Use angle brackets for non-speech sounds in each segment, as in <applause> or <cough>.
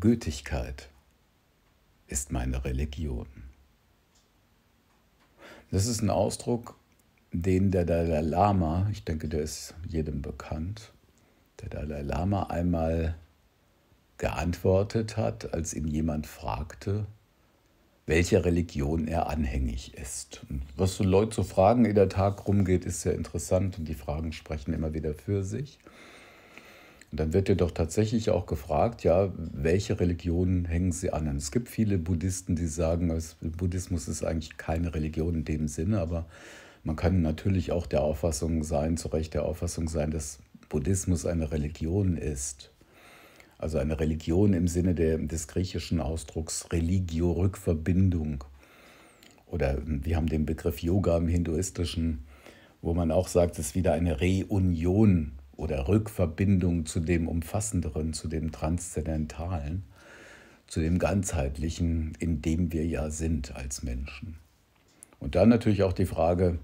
Gültigkeit ist meine Religion. Das ist ein Ausdruck, den der Dalai Lama, ich denke, der ist jedem bekannt, der Dalai Lama einmal geantwortet hat, als ihn jemand fragte, welcher Religion er anhängig ist. Und was so Leute zu so Fragen in der Tag rumgeht, ist sehr interessant und die Fragen sprechen immer wieder für sich. Und dann wird dir doch tatsächlich auch gefragt, ja, welche Religionen hängen sie an? Und es gibt viele Buddhisten, die sagen, Buddhismus ist eigentlich keine Religion in dem Sinne, aber man kann natürlich auch der Auffassung sein, zu Recht der Auffassung sein, dass Buddhismus eine Religion ist. Also eine Religion im Sinne der, des griechischen Ausdrucks Religio, Rückverbindung. Oder hm, wir haben den Begriff Yoga im Hinduistischen, wo man auch sagt, es ist wieder eine Reunion oder Rückverbindung zu dem Umfassenderen, zu dem Transzendentalen, zu dem Ganzheitlichen, in dem wir ja sind als Menschen. Und dann natürlich auch die Frage,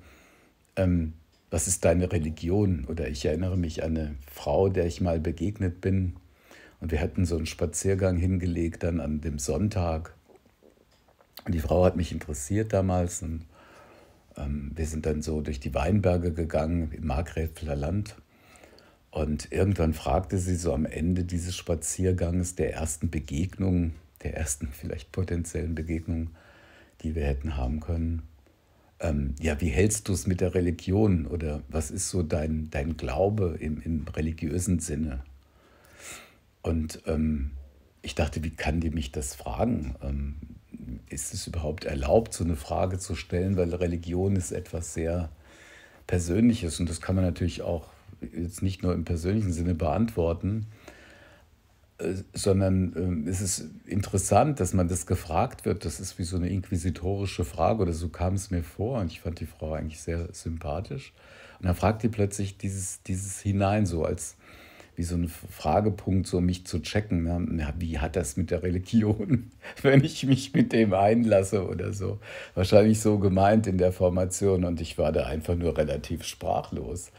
ähm, was ist deine Religion? Oder ich erinnere mich an eine Frau, der ich mal begegnet bin. Und wir hatten so einen Spaziergang hingelegt dann an dem Sonntag. Und die Frau hat mich interessiert damals. Und ähm, wir sind dann so durch die Weinberge gegangen im Markgräfler Land. Und irgendwann fragte sie so am Ende dieses Spazierganges, der ersten Begegnung, der ersten vielleicht potenziellen Begegnung, die wir hätten haben können, ähm, ja, wie hältst du es mit der Religion oder was ist so dein, dein Glaube im, im religiösen Sinne? Und ähm, ich dachte, wie kann die mich das fragen? Ähm, ist es überhaupt erlaubt, so eine Frage zu stellen? Weil Religion ist etwas sehr Persönliches und das kann man natürlich auch jetzt nicht nur im persönlichen Sinne beantworten, äh, sondern ähm, es ist interessant, dass man das gefragt wird. Das ist wie so eine inquisitorische Frage oder so kam es mir vor und ich fand die Frau eigentlich sehr sympathisch. Und dann fragt die plötzlich dieses, dieses hinein, so als wie so ein Fragepunkt, so um mich zu checken. Ne? Na, wie hat das mit der Religion, <laughs> wenn ich mich mit dem einlasse oder so? Wahrscheinlich so gemeint in der Formation und ich war da einfach nur relativ sprachlos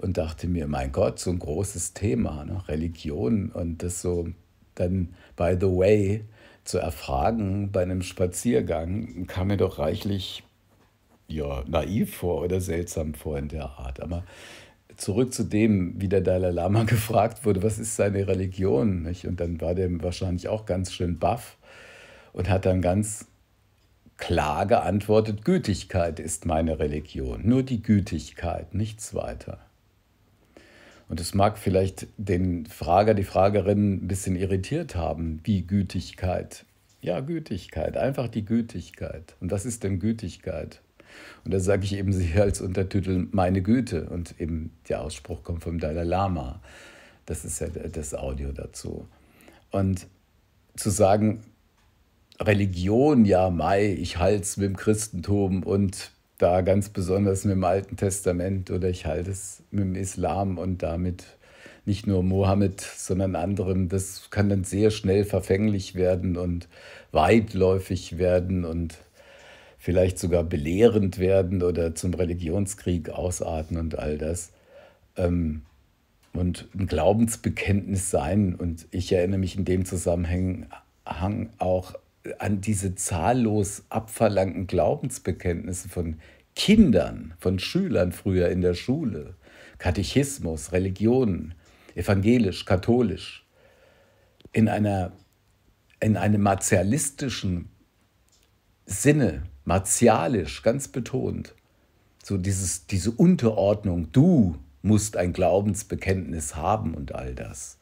und dachte mir, mein Gott, so ein großes Thema, ne? Religion und das so dann, by the way, zu erfragen bei einem Spaziergang, kam mir doch reichlich ja, naiv vor oder seltsam vor in der Art. Aber zurück zu dem, wie der Dalai Lama <laughs> gefragt wurde, was ist seine Religion? Nicht? Und dann war der wahrscheinlich auch ganz schön baff und hat dann ganz klar geantwortet, Gütigkeit ist meine Religion, nur die Gütigkeit, nichts weiter. Und es mag vielleicht den Frager, die Fragerin ein bisschen irritiert haben, wie Gütigkeit. Ja, Gütigkeit, einfach die Gütigkeit. Und was ist denn Gütigkeit? Und da sage ich eben hier als Untertitel meine Güte. Und eben der Ausspruch kommt vom Dalai Lama. Das ist ja das Audio dazu. Und zu sagen, Religion, ja, Mai, ich halte es mit dem Christentum und da ganz besonders mit dem Alten Testament oder ich halte es mit dem Islam und damit nicht nur Mohammed, sondern anderem. Das kann dann sehr schnell verfänglich werden und weitläufig werden und vielleicht sogar belehrend werden oder zum Religionskrieg ausarten und all das. Ähm, und ein Glaubensbekenntnis sein. Und ich erinnere mich in dem Zusammenhang auch an diese zahllos abverlangten Glaubensbekenntnisse von Kindern, von Schülern früher in der Schule, Katechismus, Religionen, evangelisch, katholisch, in, einer, in einem martialistischen Sinne, martialisch, ganz betont, so dieses, diese Unterordnung, du musst ein Glaubensbekenntnis haben und all das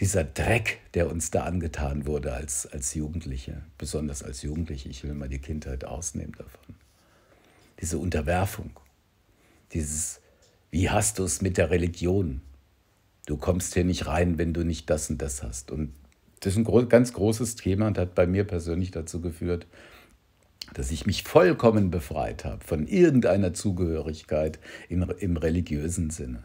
dieser Dreck, der uns da angetan wurde als, als Jugendliche, besonders als Jugendliche, ich will mal die Kindheit ausnehmen davon. Diese Unterwerfung, dieses, wie hast du es mit der Religion? Du kommst hier nicht rein, wenn du nicht das und das hast. Und das ist ein ganz großes Thema und hat bei mir persönlich dazu geführt, dass ich mich vollkommen befreit habe von irgendeiner Zugehörigkeit im, im religiösen Sinne.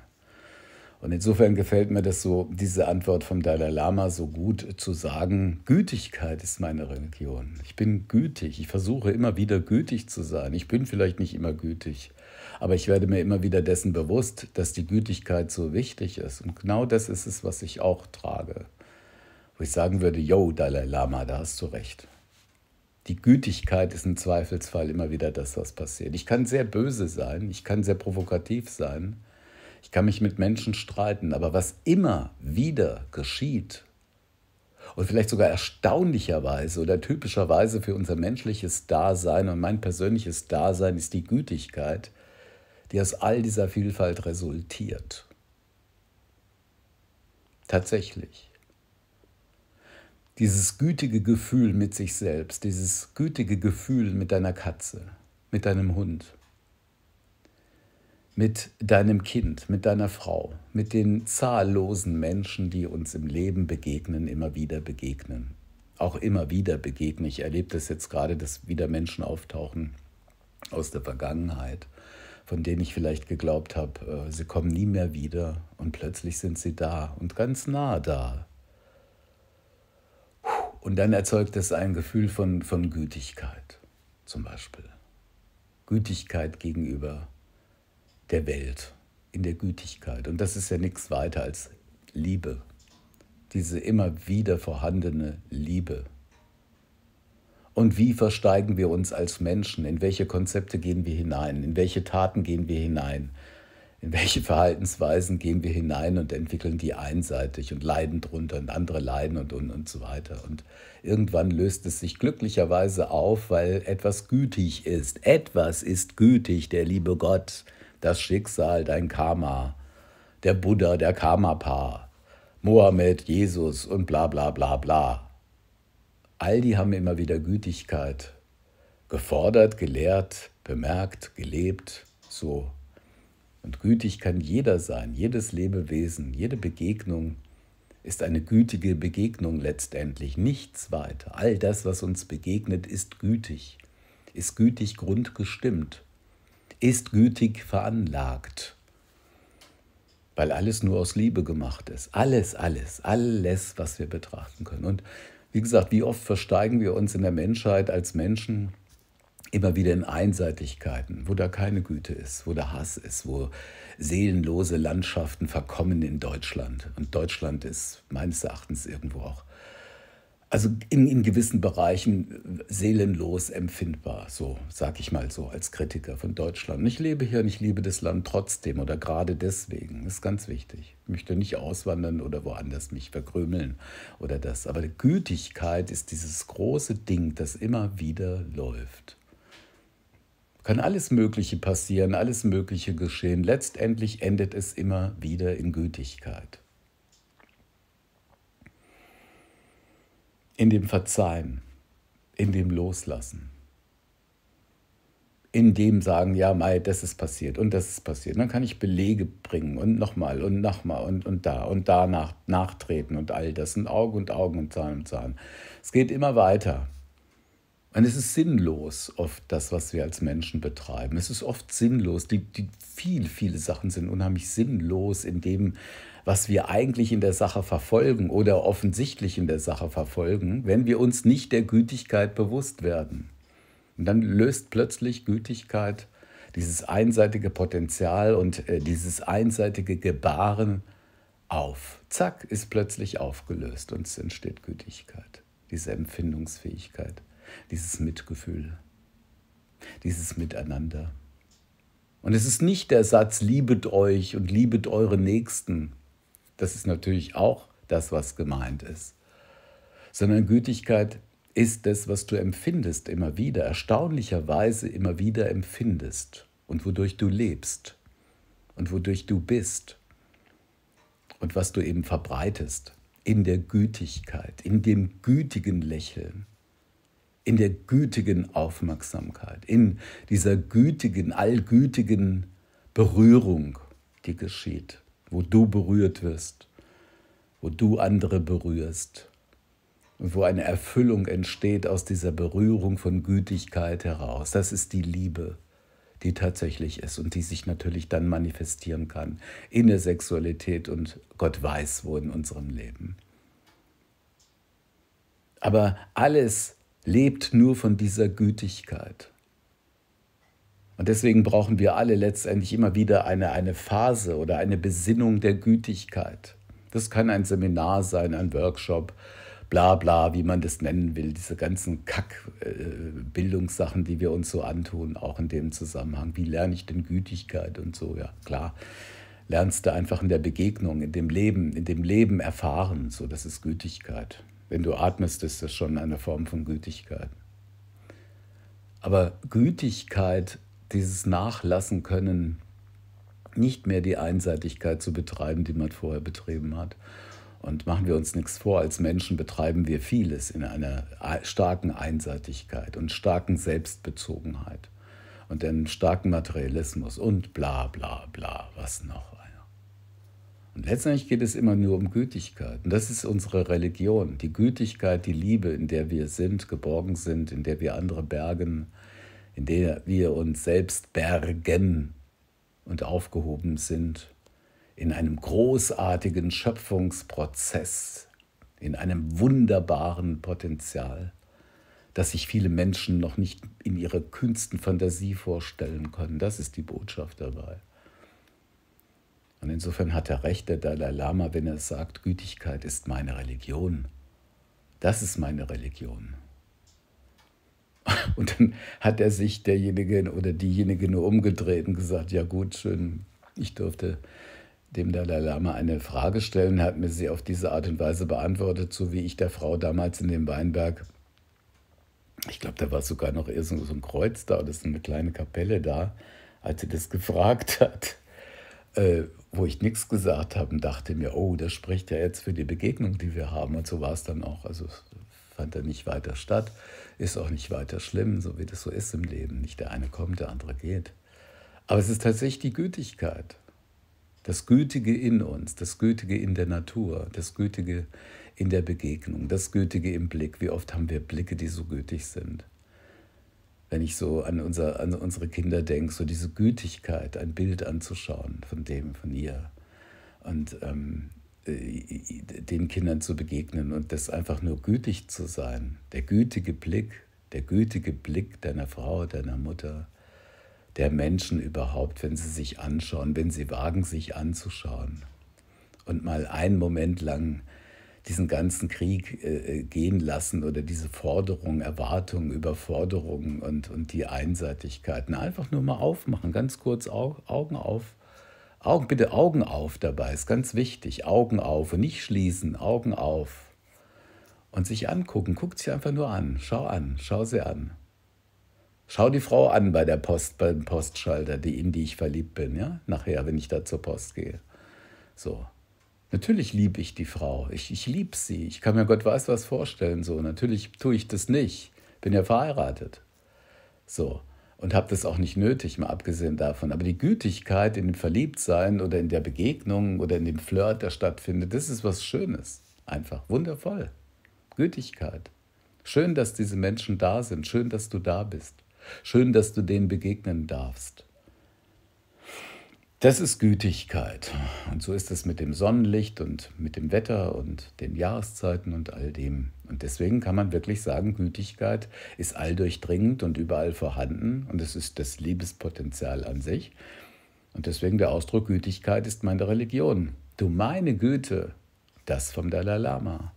Und insofern gefällt mir das so, diese Antwort vom Dalai Lama so gut zu sagen, Gütigkeit ist meine Religion. Ich bin gütig. Ich versuche immer wieder gütig zu sein. Ich bin vielleicht nicht immer gütig, aber ich werde mir immer wieder dessen bewusst, dass die Gütigkeit so wichtig ist. Und genau das ist es, was ich auch trage. Wo ich sagen würde, yo, Dalai Lama, da hast du recht. Die Gütigkeit ist im Zweifelsfall immer wieder das, was passiert. Ich kann sehr böse sein, ich kann sehr provokativ sein ich kann mich mit Menschen streiten, aber was immer wieder geschieht, und vielleicht sogar erstaunlicherweise oder typischerweise für unser menschliches Dasein und mein persönliches Dasein ist die Gütigkeit, die aus all dieser Vielfalt resultiert. Tatsächlich. Dieses gütige Gefühl mit sich selbst, dieses gütige Gefühl mit deiner Katze, mit deinem Hund, mit deinem Kind, mit deiner Frau, mit den zahllosen Menschen, die uns im Leben begegnen, immer wieder begegnen. Auch immer wieder begegnen. Ich erlebe das jetzt gerade, dass wieder Menschen auftauchen aus der Vergangenheit, von denen ich vielleicht geglaubt habe, äh, sie kommen nie mehr wieder und plötzlich sind sie da und ganz nah da. Und dann erzeugt es ein Gefühl von, von Gütigkeit zum Beispiel. Gütigkeit gegenüber der Welt, in der Gütigkeit. Und das ist ja nichts weiter als Liebe, diese immer wieder vorhandene Liebe. Und wie versteigen wir uns als Menschen? In welche Konzepte gehen wir hinein? In welche Taten gehen wir hinein? In welche Verhaltensweisen gehen wir hinein und entwickeln die einseitig und leiden drunter und andere leiden und, und, und so weiter. Und irgendwann löst es sich glücklicherweise auf, weil etwas gütig ist. Etwas ist gütig, der liebe Gott das Schicksal, dein Karma, der Buddha, der Karmapa, Mohammed, Jesus und bla bla bla bla. All die haben immer wieder Gütigkeit gefordert, gelehrt, bemerkt, gelebt, so. Und gütig kann jeder sein, jedes Lebewesen, jede Begegnung ist eine gütige Begegnung letztendlich, nichts weiter. All das, was uns begegnet, ist gütig, ist gütig grundgestimmt ist gütig veranlagt, weil alles nur aus Liebe gemacht ist. Alles, alles, alles, was wir betrachten können. Und wie gesagt, wie oft versteigen wir uns in der Menschheit als Menschen immer wieder in Einseitigkeiten, wo da keine Güte ist, wo da Hass ist, wo seelenlose Landschaften verkommen in Deutschland. Und Deutschland ist meines Erachtens irgendwo auch also in, in gewissen Bereichen äh, seelenlos empfindbar, so sag ich mal so als Kritiker von Deutschland. Ich lebe hier und ich liebe das Land trotzdem oder gerade deswegen. Das ist ganz wichtig. Ich möchte nicht auswandern oder woanders mich verkrümeln oder das. Aber Gütigkeit ist dieses große Ding, das immer wieder läuft. Kann alles Mögliche passieren, alles Mögliche geschehen. Letztendlich endet es immer wieder in Gütigkeit. in dem Verzeihen, in dem Loslassen, in dem Sagen, ja, Mai, das ist passiert und das ist passiert. Und dann kann ich Belege bringen und nochmal und nochmal und, und da und da nach, nachtreten und all das und Augen und Augen und Zahn und Zahn. Es geht immer weiter. Und es ist sinnlos, oft das, was wir als Menschen betreiben. Es ist oft sinnlos. Die, die, viel, viele Sachen sind unheimlich sinnlos in dem, was wir eigentlich in der Sache verfolgen oder offensichtlich in der Sache verfolgen, wenn wir uns nicht der Gütigkeit bewusst werden. Und dann löst plötzlich Gütigkeit dieses einseitige Potenzial und äh, dieses einseitige Gebaren auf. Zack, ist plötzlich aufgelöst und es entsteht Gütigkeit, diese Empfindungsfähigkeit, dieses Mitgefühl, dieses Miteinander. Und es ist nicht der Satz, liebet euch und liebet eure Nächsten, das ist natürlich auch das, was gemeint ist. Sondern Gütigkeit ist das, was du empfindest immer wieder, erstaunlicherweise immer wieder empfindest und wodurch du lebst und wodurch du bist und was du eben verbreitest in der Gütigkeit, in dem gütigen Lächeln, in der gütigen Aufmerksamkeit, in dieser gütigen, allgütigen Berührung, die geschieht wo du berührt wirst, wo du andere berührst und wo eine Erfüllung entsteht aus dieser Berührung von Gütigkeit heraus. Das ist die Liebe, die tatsächlich ist und die sich natürlich dann manifestieren kann in der Sexualität und Gott weiß wo in unserem Leben. Aber alles lebt nur von dieser Gütigkeit. Und deswegen brauchen wir alle letztendlich immer wieder eine, eine Phase oder eine Besinnung der Gütigkeit. Das kann ein Seminar sein, ein Workshop, bla bla, wie man das nennen will, diese ganzen Kack-Bildungssachen, äh, die wir uns so antun, auch in dem Zusammenhang. Wie lerne ich denn Gütigkeit und so, ja klar. Lernst du einfach in der Begegnung, in dem Leben, in dem Leben erfahren, so das ist Gütigkeit. Wenn du atmest, ist das schon eine Form von Gütigkeit. Aber Gütigkeit dieses Nachlassen können, nicht mehr die Einseitigkeit zu betreiben, die man vorher betrieben hat. Und machen wir uns nichts vor, als Menschen betreiben wir vieles in einer starken Einseitigkeit und starken Selbstbezogenheit und einem starken Materialismus und bla bla bla, was noch. Und letztendlich geht es immer nur um Gütigkeit. Und das ist unsere Religion, die Gütigkeit, die Liebe, in der wir sind, geborgen sind, in der wir andere bergen, in der wir uns selbst bergen und aufgehoben sind, in einem großartigen Schöpfungsprozess, in einem wunderbaren Potenzial, das sich viele Menschen noch nicht in ihrer kühnsten Fantasie vorstellen können. Das ist die Botschaft dabei. Und insofern hat er recht, der Dalai Lama, wenn er sagt, Gütigkeit ist meine Religion. Das ist meine Religion. <laughs> Und dann hat er sich derjenige oder diejenige nur umgedreht und gesagt, ja gut, schön, ich durfte dem Dalai Lama eine Frage stellen, hat mir sie auf diese Art und Weise beantwortet, so wie ich der Frau damals in dem Weinberg, ich glaube, da war sogar noch irgend so ein Kreuz da das ist eine kleine Kapelle da, als sie das gefragt hat, äh, wo ich nichts gesagt habe und dachte mir, oh, das spricht ja jetzt für die Begegnung, die wir haben. Und so war es dann auch. Also fand er nicht weiter statt, ist auch nicht weiter schlimm, so wie das so ist im Leben. Nicht der eine kommt, der andere geht. Aber es ist tatsächlich die Gütigkeit, das Gütige in uns, das Gütige in der Natur, das Gütige in der Begegnung, das Gütige im Blick. Wie oft haben wir Blicke, die so gütig sind? Wenn ich so an, unser, an unsere Kinder denke, so diese Gütigkeit, ein Bild anzuschauen von dem, von ihr. Und ähm, den Kindern zu begegnen und das einfach nur gütig zu sein. Der gütige Blick, der gütige Blick deiner Frau, deiner Mutter, der Menschen überhaupt, wenn sie sich anschauen, wenn sie wagen, sich anzuschauen. Und mal einen Moment lang diesen ganzen Krieg äh, äh gehen lassen oder diese Forderungen, Erwartungen, Überforderungen und, und die Einseitigkeiten. Einfach nur mal aufmachen, ganz kurz Augen auf Augen, bitte Augen auf dabei, ist ganz wichtig. Augen auf und nicht schließen, Augen auf. Und sich angucken, guckt sie einfach nur an. Schau an, schau sie an. Schau die Frau an bei der Post, beim Postschalter, die, in die ich verliebt bin, ja, nachher, wenn ich da zur Post gehe. So. Natürlich liebe ich die Frau. Ich, ich liebe sie. Ich kann mir Gott weiß was vorstellen. So, natürlich tue ich das nicht. Bin ja verheiratet. So und habe das auch nicht nötig, mal abgesehen davon. Aber die Gütigkeit in dem Verliebtsein oder in der Begegnung oder in dem Flirt, der stattfindet, das ist was Schönes. Einfach wundervoll. Gütigkeit. Schön, dass diese Menschen da sind. Schön, dass du da bist. Schön, dass du denen begegnen darfst. Das ist Gütigkeit. Und so ist es mit dem Sonnenlicht und mit dem Wetter und den Jahreszeiten und all dem. Und deswegen kann man wirklich sagen, Gütigkeit ist alldurchdringend und überall vorhanden und es ist das Liebespotenzial an sich. Und deswegen der Ausdruck Gütigkeit ist meine Religion. Du meine Güte, das vom Dalai Lama.